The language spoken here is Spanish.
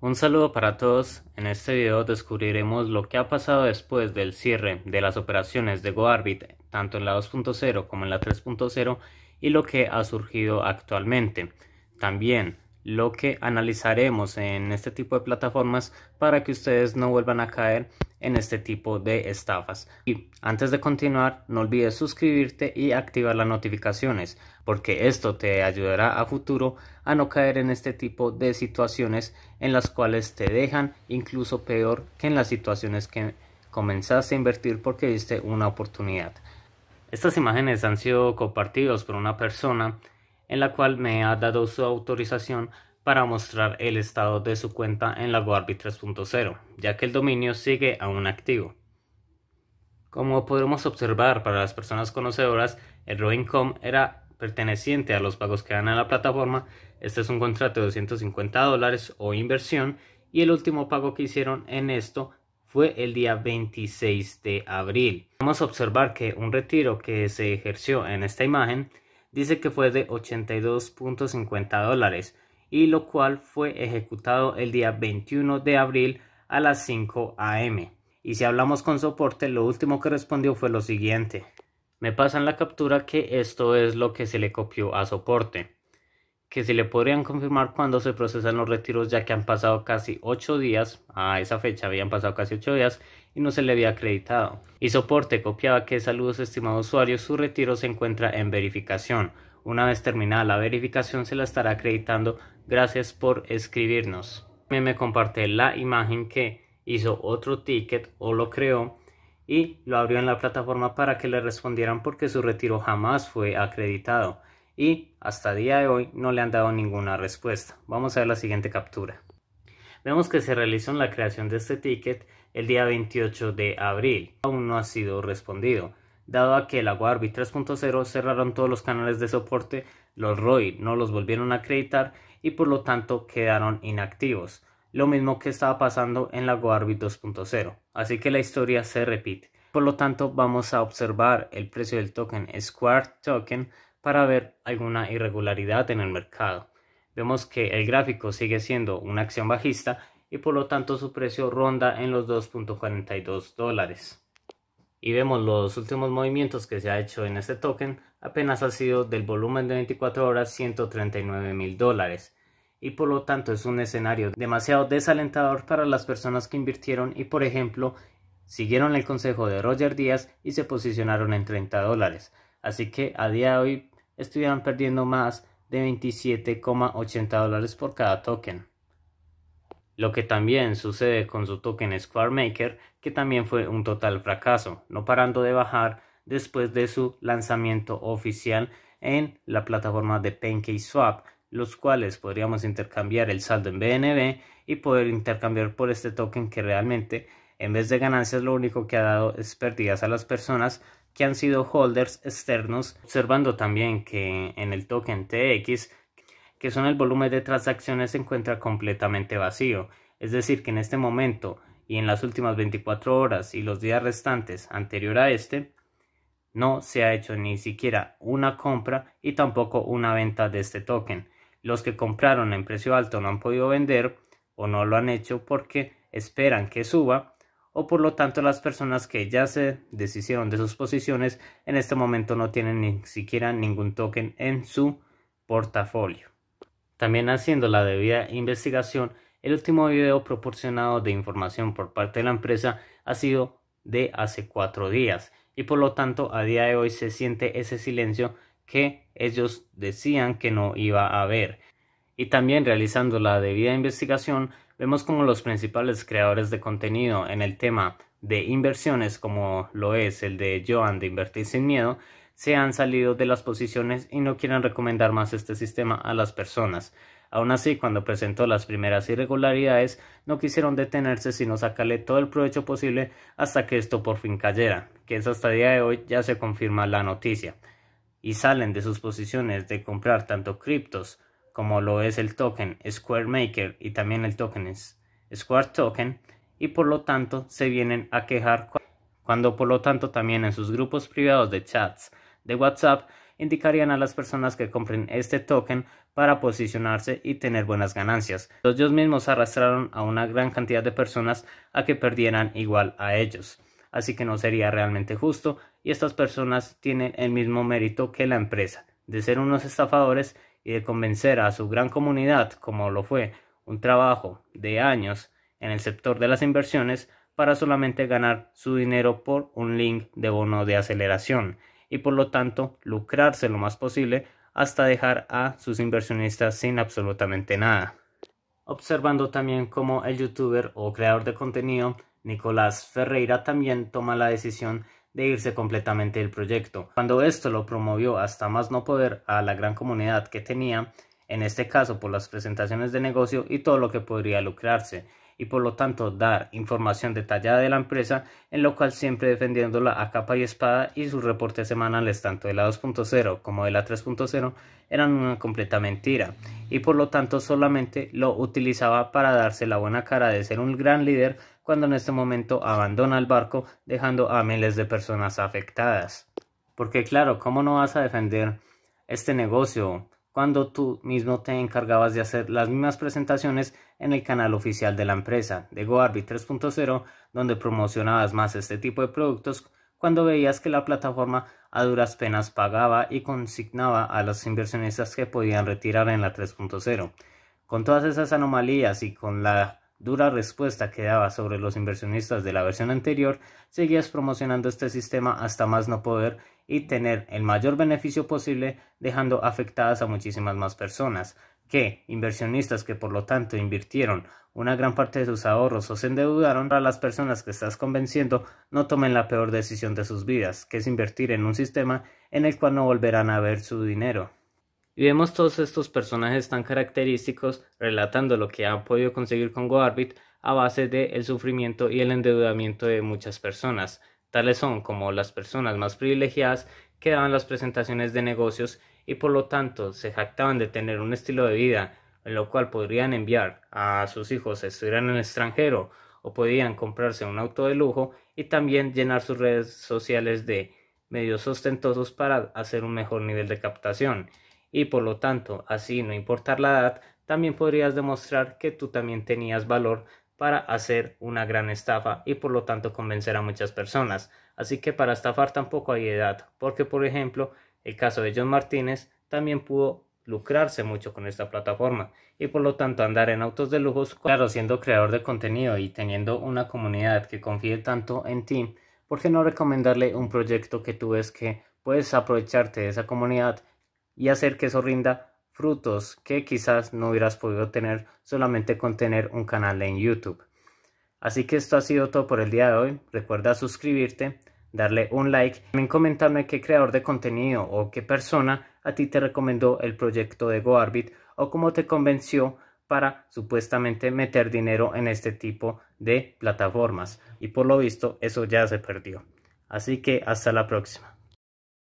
Un saludo para todos, en este video descubriremos lo que ha pasado después del cierre de las operaciones de GoArbit tanto en la 2.0 como en la 3.0 y lo que ha surgido actualmente. También lo que analizaremos en este tipo de plataformas para que ustedes no vuelvan a caer en este tipo de estafas. Y antes de continuar, no olvides suscribirte y activar las notificaciones, porque esto te ayudará a futuro a no caer en este tipo de situaciones en las cuales te dejan incluso peor que en las situaciones que comenzaste a invertir porque diste una oportunidad. Estas imágenes han sido compartidos por una persona en la cual me ha dado su autorización para mostrar el estado de su cuenta en la Guardi 3.0, ya que el dominio sigue aún activo. Como podemos observar para las personas conocedoras, el rowing era perteneciente a los pagos que dan a la plataforma, este es un contrato de 250 dólares o inversión y el último pago que hicieron en esto fue el día 26 de abril. Vamos a observar que un retiro que se ejerció en esta imagen dice que fue de 82.50 dólares, y lo cual fue ejecutado el día 21 de abril a las 5 am. Y si hablamos con soporte, lo último que respondió fue lo siguiente. Me pasan la captura que esto es lo que se le copió a soporte. Que se le podrían confirmar cuando se procesan los retiros ya que han pasado casi 8 días, a esa fecha habían pasado casi 8 días y no se le había acreditado. Y soporte copiaba que saludos estimado usuario, su retiro se encuentra en verificación. Una vez terminada la verificación se la estará acreditando Gracias por escribirnos. Me, me comparte la imagen que hizo otro ticket o lo creó y lo abrió en la plataforma para que le respondieran porque su retiro jamás fue acreditado y hasta día de hoy no le han dado ninguna respuesta. Vamos a ver la siguiente captura. Vemos que se realizó la creación de este ticket el día 28 de abril. Aún no ha sido respondido, dado a que la Aguarbi 3.0 cerraron todos los canales de soporte, los ROI no los volvieron a acreditar y por lo tanto quedaron inactivos, lo mismo que estaba pasando en la GoArbit 2.0, así que la historia se repite. Por lo tanto, vamos a observar el precio del token Square Token para ver alguna irregularidad en el mercado. Vemos que el gráfico sigue siendo una acción bajista y por lo tanto su precio ronda en los 2.42 dólares y vemos los últimos movimientos que se ha hecho en este token, apenas ha sido del volumen de 24 horas 139 mil dólares y por lo tanto es un escenario demasiado desalentador para las personas que invirtieron y por ejemplo siguieron el consejo de Roger Díaz y se posicionaron en 30 dólares. Así que a día de hoy estuvieron perdiendo más de 27,80 dólares por cada token. Lo que también sucede con su token SquareMaker, que también fue un total fracaso, no parando de bajar después de su lanzamiento oficial en la plataforma de PancakeSwap, los cuales podríamos intercambiar el saldo en BNB y poder intercambiar por este token que realmente en vez de ganancias lo único que ha dado es pérdidas a las personas que han sido holders externos, observando también que en el token TX que son el volumen de transacciones, se encuentra completamente vacío. Es decir, que en este momento y en las últimas 24 horas y los días restantes anterior a este, no se ha hecho ni siquiera una compra y tampoco una venta de este token. Los que compraron en precio alto no han podido vender o no lo han hecho porque esperan que suba o por lo tanto las personas que ya se deshicieron de sus posiciones en este momento no tienen ni siquiera ningún token en su portafolio. También haciendo la debida investigación, el último video proporcionado de información por parte de la empresa ha sido de hace cuatro días y por lo tanto a día de hoy se siente ese silencio que ellos decían que no iba a haber. Y también realizando la debida investigación, vemos como los principales creadores de contenido en el tema de inversiones, como lo es el de Joan de Invertir sin Miedo, se han salido de las posiciones y no quieren recomendar más este sistema a las personas. Aún así, cuando presentó las primeras irregularidades, no quisieron detenerse sino sacarle todo el provecho posible hasta que esto por fin cayera, que es hasta el día de hoy ya se confirma la noticia. Y salen de sus posiciones de comprar tanto criptos como lo es el token SquareMaker y también el token Square Token y por lo tanto se vienen a quejar cuando por lo tanto también en sus grupos privados de chats de WhatsApp indicarían a las personas que compren este token para posicionarse y tener buenas ganancias. Los ellos mismos arrastraron a una gran cantidad de personas a que perdieran igual a ellos. Así que no sería realmente justo y estas personas tienen el mismo mérito que la empresa de ser unos estafadores y de convencer a su gran comunidad, como lo fue un trabajo de años en el sector de las inversiones, para solamente ganar su dinero por un link de bono de aceleración y por lo tanto lucrarse lo más posible hasta dejar a sus inversionistas sin absolutamente nada. Observando también cómo el youtuber o creador de contenido Nicolás Ferreira también toma la decisión de irse completamente del proyecto. Cuando esto lo promovió hasta más no poder a la gran comunidad que tenía, en este caso por las presentaciones de negocio y todo lo que podría lucrarse y por lo tanto dar información detallada de la empresa, en lo cual siempre defendiéndola a capa y espada y sus reportes semanales tanto de la 2.0 como de la 3.0 eran una completa mentira y por lo tanto solamente lo utilizaba para darse la buena cara de ser un gran líder cuando en este momento abandona el barco dejando a miles de personas afectadas. Porque claro, ¿cómo no vas a defender este negocio cuando tú mismo te encargabas de hacer las mismas presentaciones en el canal oficial de la empresa, de GoArby 3.0, donde promocionabas más este tipo de productos cuando veías que la plataforma a duras penas pagaba y consignaba a los inversionistas que podían retirar en la 3.0. Con todas esas anomalías y con la dura respuesta que daba sobre los inversionistas de la versión anterior, seguías promocionando este sistema hasta más no poder y tener el mayor beneficio posible dejando afectadas a muchísimas más personas, que inversionistas que por lo tanto invirtieron una gran parte de sus ahorros o se endeudaron para las personas que estás convenciendo no tomen la peor decisión de sus vidas, que es invertir en un sistema en el cual no volverán a ver su dinero. Y vemos todos estos personajes tan característicos relatando lo que han podido conseguir con Goarbit a base de el sufrimiento y el endeudamiento de muchas personas. Tales son como las personas más privilegiadas que daban las presentaciones de negocios y por lo tanto se jactaban de tener un estilo de vida en lo cual podrían enviar a sus hijos a estudiar en el extranjero o podían comprarse un auto de lujo y también llenar sus redes sociales de medios ostentosos para hacer un mejor nivel de captación y por lo tanto, así no importar la edad, también podrías demostrar que tú también tenías valor para hacer una gran estafa y por lo tanto convencer a muchas personas. Así que para estafar tampoco hay edad, porque por ejemplo, el caso de John Martínez también pudo lucrarse mucho con esta plataforma y por lo tanto andar en autos de lujo, claro, siendo creador de contenido y teniendo una comunidad que confíe tanto en ti, ¿por qué no recomendarle un proyecto que tú ves que puedes aprovecharte de esa comunidad y hacer que eso rinda frutos que quizás no hubieras podido tener solamente con tener un canal en YouTube. Así que esto ha sido todo por el día de hoy. Recuerda suscribirte, darle un like, también comentarme qué creador de contenido o qué persona a ti te recomendó el proyecto de GoArbit o cómo te convenció para supuestamente meter dinero en este tipo de plataformas. Y por lo visto eso ya se perdió. Así que hasta la próxima.